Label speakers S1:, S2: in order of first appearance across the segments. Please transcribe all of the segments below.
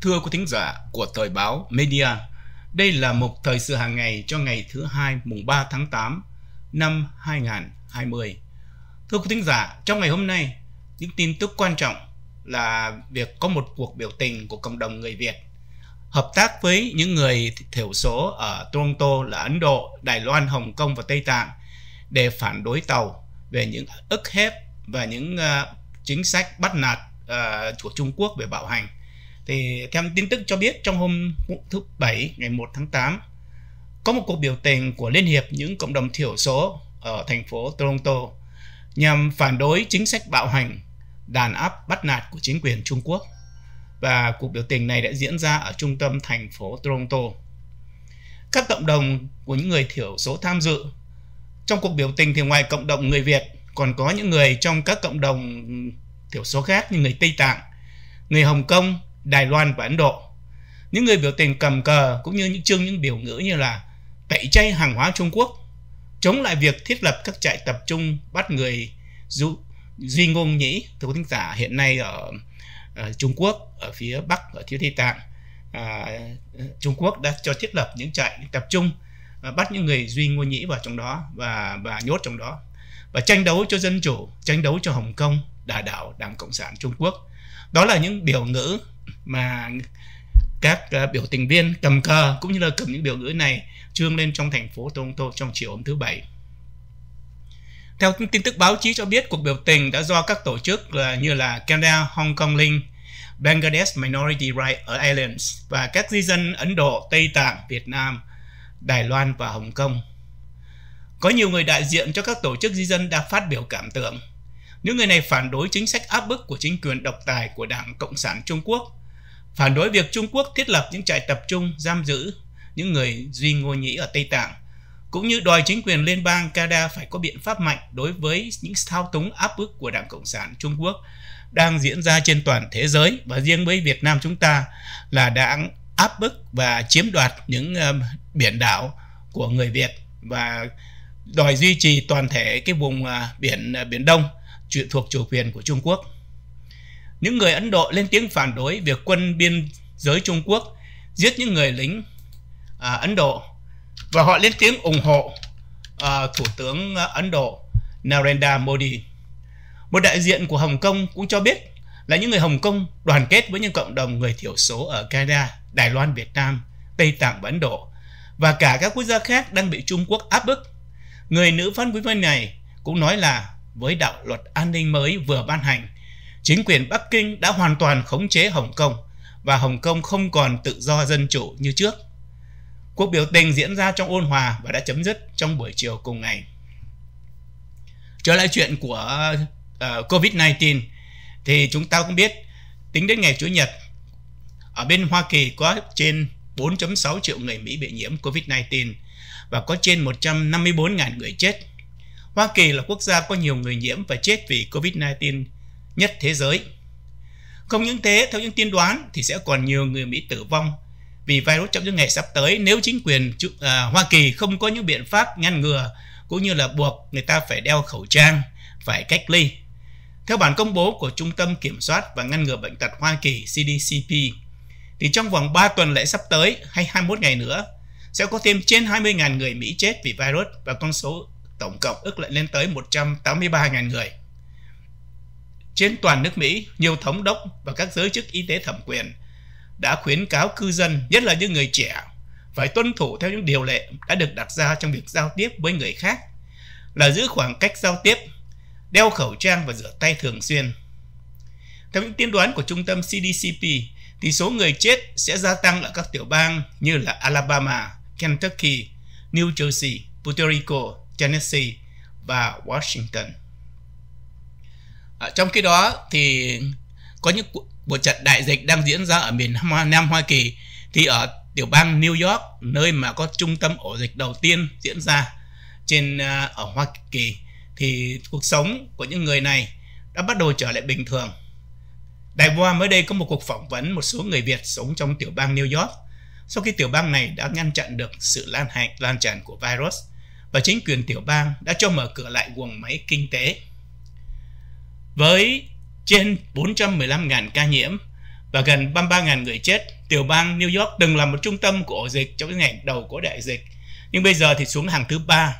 S1: Thưa quý thính giả của thời báo Media, đây là mục thời sự hàng ngày cho ngày thứ hai mùng 3 tháng 8 năm 2020. Thưa quý thính giả, trong ngày hôm nay, những tin tức quan trọng là việc có một cuộc biểu tình của cộng đồng người Việt hợp tác với những người thiểu số ở Toronto là Ấn Độ, Đài Loan, Hồng Kông và Tây Tạng để phản đối tàu về những ức hiếp và những uh, chính sách bắt nạt uh, của Trung Quốc về bạo hành. Thì theo tin tức cho biết trong hôm thứ Bảy ngày 1 tháng 8, có một cuộc biểu tình của Liên hiệp những cộng đồng thiểu số ở thành phố Toronto nhằm phản đối chính sách bạo hành, đàn áp bắt nạt của chính quyền Trung Quốc. Và cuộc biểu tình này đã diễn ra ở trung tâm thành phố Toronto. Các cộng đồng của những người thiểu số tham dự trong cuộc biểu tình thì ngoài cộng đồng người Việt còn có những người trong các cộng đồng thiểu số khác như người Tây Tạng, người Hồng Kông, Đài Loan và Ấn Độ. Những người biểu tình cầm cờ cũng như những chương những biểu ngữ như là tẩy chay hàng hóa Trung Quốc, chống lại việc thiết lập các trại tập trung bắt người du, duy ngôn nhĩ thưa quý thính giả hiện nay ở, ở Trung Quốc ở phía Bắc ở Thiếu Tây Tạng à, Trung Quốc đã cho thiết lập những trại tập trung à, bắt những người duy ngôn nhĩ vào trong đó và và nhốt trong đó và tranh đấu cho dân chủ tranh đấu cho Hồng Kông Đà đảo Đảng Cộng sản Trung Quốc đó là những biểu ngữ mà các uh, biểu tình viên cầm cờ cũng như là cầm những biểu ngữ này trương lên trong thành phố Toronto trong chiều hôm thứ Bảy. Theo tin tức báo chí cho biết, cuộc biểu tình đã do các tổ chức là như là Canada Hong Kong Link, Bangladesh Minority Rights Islands và các di dân Ấn Độ, Tây Tạng, Việt Nam, Đài Loan và Hồng Kông. Có nhiều người đại diện cho các tổ chức di dân đã phát biểu cảm tưởng. Những người này phản đối chính sách áp bức của chính quyền độc tài của Đảng Cộng sản Trung Quốc phản đối việc Trung Quốc thiết lập những trại tập trung giam giữ những người Duy Ngô Nhĩ ở Tây Tạng, cũng như đòi chính quyền liên bang Canada phải có biện pháp mạnh đối với những thao túng áp bức của Đảng Cộng sản Trung Quốc đang diễn ra trên toàn thế giới và riêng với Việt Nam chúng ta là đang áp bức và chiếm đoạt những um, biển đảo của người Việt và đòi duy trì toàn thể cái vùng uh, biển uh, biển Đông thuộc chủ quyền của Trung Quốc. Những người Ấn Độ lên tiếng phản đối việc quân biên giới Trung Quốc giết những người lính à, Ấn Độ và họ lên tiếng ủng hộ à, Thủ tướng Ấn Độ Narendra Modi. Một đại diện của Hồng Kông cũng cho biết là những người Hồng Kông đoàn kết với những cộng đồng người thiểu số ở Canada, Đài Loan, Việt Nam, Tây Tạng và Ấn Độ và cả các quốc gia khác đang bị Trung Quốc áp bức. Người nữ phát ngôn viên này cũng nói là với đạo luật an ninh mới vừa ban hành chính quyền Bắc Kinh đã hoàn toàn khống chế Hồng Kông và Hồng Kông không còn tự do dân chủ như trước. Cuộc biểu tình diễn ra trong ôn hòa và đã chấm dứt trong buổi chiều cùng ngày. Trở lại chuyện của uh, ờ, COVID-19 thì chúng ta cũng biết tính đến ngày Chủ nhật ở bên Hoa Kỳ có trên 4.6 triệu người Mỹ bị nhiễm COVID-19 và có trên 154.000 người chết. Hoa Kỳ là quốc gia có nhiều người nhiễm và chết vì COVID-19 nhất thế giới. Không những thế, theo những tiên đoán thì sẽ còn nhiều người Mỹ tử vong vì virus trong những ngày sắp tới nếu chính quyền à, Hoa Kỳ không có những biện pháp ngăn ngừa cũng như là buộc người ta phải đeo khẩu trang, phải cách ly. Theo bản công bố của Trung tâm Kiểm soát và Ngăn ngừa Bệnh tật Hoa Kỳ CDCP, thì trong vòng 3 tuần lễ sắp tới hay 21 ngày nữa, sẽ có thêm trên 20.000 người Mỹ chết vì virus và con số tổng cộng ước lại lên tới 183.000 người. Trên toàn nước Mỹ, nhiều thống đốc và các giới chức y tế thẩm quyền đã khuyến cáo cư dân, nhất là những người trẻ, phải tuân thủ theo những điều lệ đã được đặt ra trong việc giao tiếp với người khác, là giữ khoảng cách giao tiếp, đeo khẩu trang và rửa tay thường xuyên. Theo những tiên đoán của trung tâm CDCP, thì số người chết sẽ gia tăng ở các tiểu bang như là Alabama, Kentucky, New Jersey, Puerto Rico, Tennessee và Washington à, trong khi đó thì có những cuộc trận đại dịch đang diễn ra ở miền Nam Hoa Kỳ thì ở tiểu bang New York nơi mà có trung tâm ổ dịch đầu tiên diễn ra trên à, ở Hoa Kỳ thì cuộc sống của những người này đã bắt đầu trở lại bình thường. Đài Voa mới đây có một cuộc phỏng vấn một số người Việt sống trong tiểu bang New York sau khi tiểu bang này đã ngăn chặn được sự lan hành lan tràn của virus và chính quyền tiểu bang đã cho mở cửa lại quần máy kinh tế với trên 415.000 ca nhiễm và gần 33.000 người chết, tiểu bang New York từng là một trung tâm của ổ dịch trong những ngày đầu của đại dịch. Nhưng bây giờ thì xuống hàng thứ ba,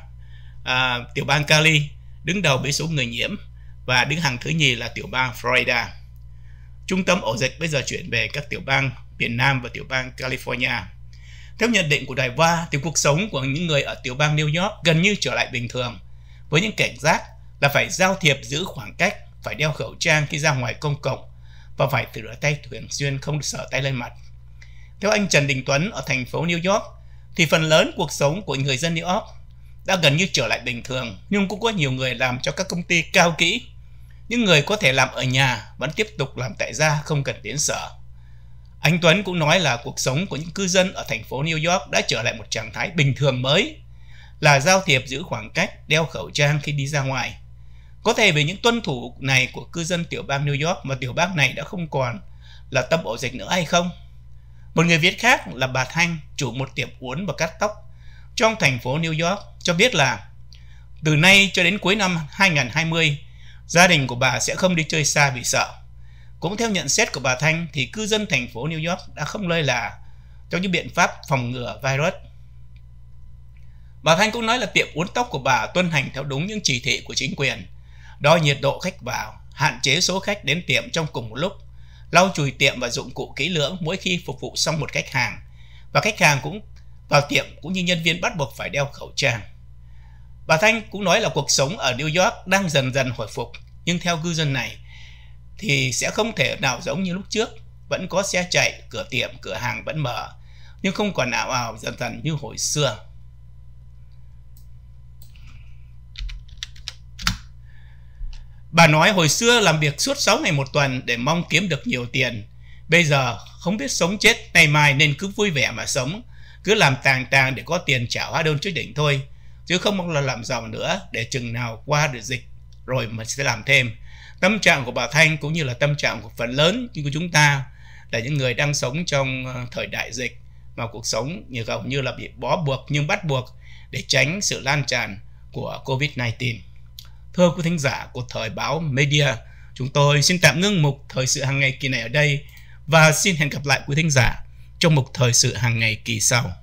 S1: à, tiểu bang Cali đứng đầu với số người nhiễm và đứng hàng thứ nhì là tiểu bang Florida. Trung tâm ổ dịch bây giờ chuyển về các tiểu bang miền Nam và tiểu bang California. Theo nhận định của Đài Hoa, thì cuộc sống của những người ở tiểu bang New York gần như trở lại bình thường, với những cảnh giác là phải giao thiệp giữ khoảng cách phải đeo khẩu trang khi ra ngoài công cộng và phải tự rửa tay thường xuyên không được sở tay lên mặt. Theo anh Trần Đình Tuấn ở thành phố New York, thì phần lớn cuộc sống của người dân New York đã gần như trở lại bình thường, nhưng cũng có nhiều người làm cho các công ty cao kỹ. Những người có thể làm ở nhà vẫn tiếp tục làm tại gia không cần đến sở. Anh Tuấn cũng nói là cuộc sống của những cư dân ở thành phố New York đã trở lại một trạng thái bình thường mới, là giao thiệp giữ khoảng cách, đeo khẩu trang khi đi ra ngoài có thể vì những tuân thủ này của cư dân tiểu bang New York mà tiểu bang này đã không còn là tâm ổ dịch nữa hay không? Một người viết khác là bà Thanh, chủ một tiệm uốn và cắt tóc trong thành phố New York cho biết là từ nay cho đến cuối năm 2020, gia đình của bà sẽ không đi chơi xa vì sợ. Cũng theo nhận xét của bà Thanh thì cư dân thành phố New York đã không lơi là trong những biện pháp phòng ngừa virus. Bà Thanh cũng nói là tiệm uốn tóc của bà tuân hành theo đúng những chỉ thị của chính quyền – đo nhiệt độ khách vào, hạn chế số khách đến tiệm trong cùng một lúc, lau chùi tiệm và dụng cụ kỹ lưỡng mỗi khi phục vụ xong một khách hàng. Và khách hàng cũng vào tiệm cũng như nhân viên bắt buộc phải đeo khẩu trang. Bà Thanh cũng nói là cuộc sống ở New York đang dần dần hồi phục, nhưng theo cư dân này thì sẽ không thể nào giống như lúc trước, vẫn có xe chạy, cửa tiệm, cửa hàng vẫn mở, nhưng không còn ảo ảo dần dần như hồi xưa. Bà nói hồi xưa làm việc suốt 6 ngày một tuần để mong kiếm được nhiều tiền. Bây giờ không biết sống chết ngày mai nên cứ vui vẻ mà sống. Cứ làm tàng tàng để có tiền trả hóa đơn trước đỉnh thôi. Chứ không mong là làm giàu nữa để chừng nào qua được dịch rồi mình sẽ làm thêm. Tâm trạng của bà Thanh cũng như là tâm trạng của phần lớn của chúng ta là những người đang sống trong ờ, thời đại dịch mà cuộc sống như hầu như là bị bó buộc nhưng bắt buộc để tránh sự lan tràn của Covid-19. Thưa quý thính giả của Thời báo Media, chúng tôi xin tạm ngưng mục Thời sự hàng ngày kỳ này ở đây và xin hẹn gặp lại quý thính giả trong mục Thời sự hàng ngày kỳ sau.